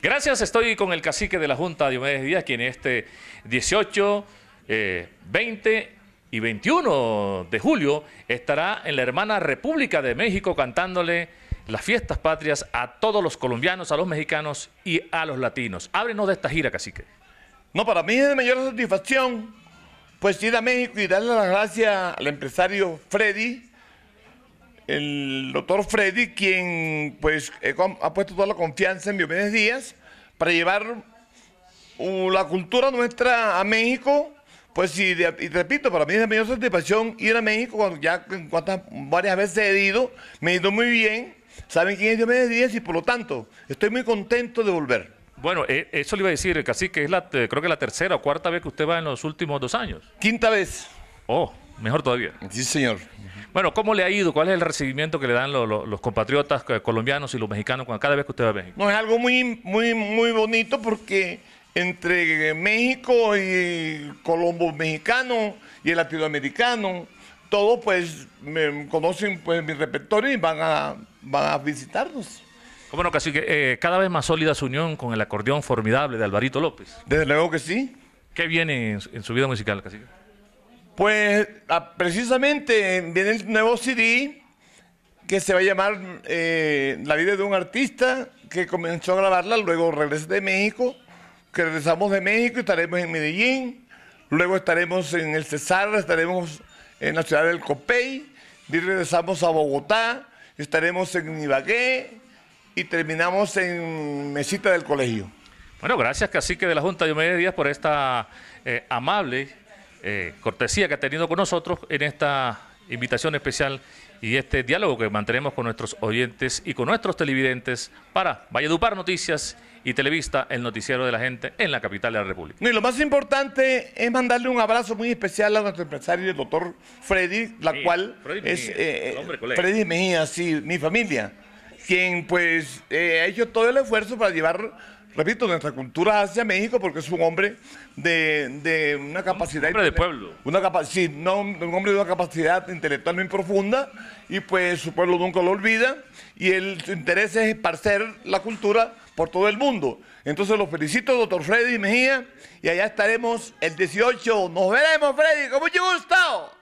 Gracias, estoy con el cacique de la Junta, Diomedes Díaz, quien este 18, 20 eh, y 21 de julio estará en la hermana República de México cantándole las fiestas patrias a todos los colombianos, a los mexicanos y a los latinos. Ábrenos de esta gira, cacique. No, para mí es de mayor satisfacción, pues ir a México y darle las gracias al empresario Freddy el doctor Freddy, quien pues ha puesto toda la confianza en Diomedes Díaz para llevar la cultura nuestra a México. Pues y, repito, para mí es de mayor satisfacción ir a México, cuando ya varias veces he ido, me he ido muy bien, saben quién es Diomedes Díaz y por lo tanto estoy muy contento de volver. Bueno, eh, eso le iba a decir, casi que es la, eh, creo que la tercera o cuarta vez que usted va en los últimos dos años. Quinta vez. Oh. Mejor todavía. Sí, señor. Bueno, ¿cómo le ha ido? ¿Cuál es el recibimiento que le dan los, compatriotas eh, colombianos y los mexicanos cada vez que usted va a México? No, es algo muy, muy, muy bonito porque entre México y Colombo mexicano y el latinoamericano, todos pues me conocen pues mi repertorio y van a, a visitarnos. Cómo no, casi que eh, cada vez más sólida su unión con el acordeón formidable de Alvarito López. Desde luego que sí. ¿Qué viene en, en su vida musical, Cacique? Pues ah, precisamente viene el nuevo CD que se va a llamar eh, La vida de un artista que comenzó a grabarla, luego regresa de México, que regresamos de México y estaremos en Medellín, luego estaremos en el Cesar, estaremos en la ciudad del Copey, y regresamos a Bogotá, estaremos en Ibagué y terminamos en Mesita del Colegio. Bueno, gracias Cacique de la Junta de Díaz por esta eh, amable eh, cortesía que ha tenido con nosotros en esta invitación especial y este diálogo que mantenemos con nuestros oyentes y con nuestros televidentes para Valledupar Noticias y Televista, el noticiero de la gente en la capital de la República. Y lo más importante es mandarle un abrazo muy especial a nuestro empresario, el doctor Freddy, la cual es eh, Freddy Mejía, sí, mi familia quien pues eh, ha hecho todo el esfuerzo para llevar, repito, nuestra cultura hacia México, porque es un hombre de, una capacidad... pueblo. Una sí, un hombre de una capacidad intelectual muy profunda, y pues su pueblo nunca lo olvida, y el, su interés es esparcer la cultura por todo el mundo. Entonces los felicito, doctor Freddy Mejía, y allá estaremos el 18. Nos veremos, Freddy, con mucho gusto.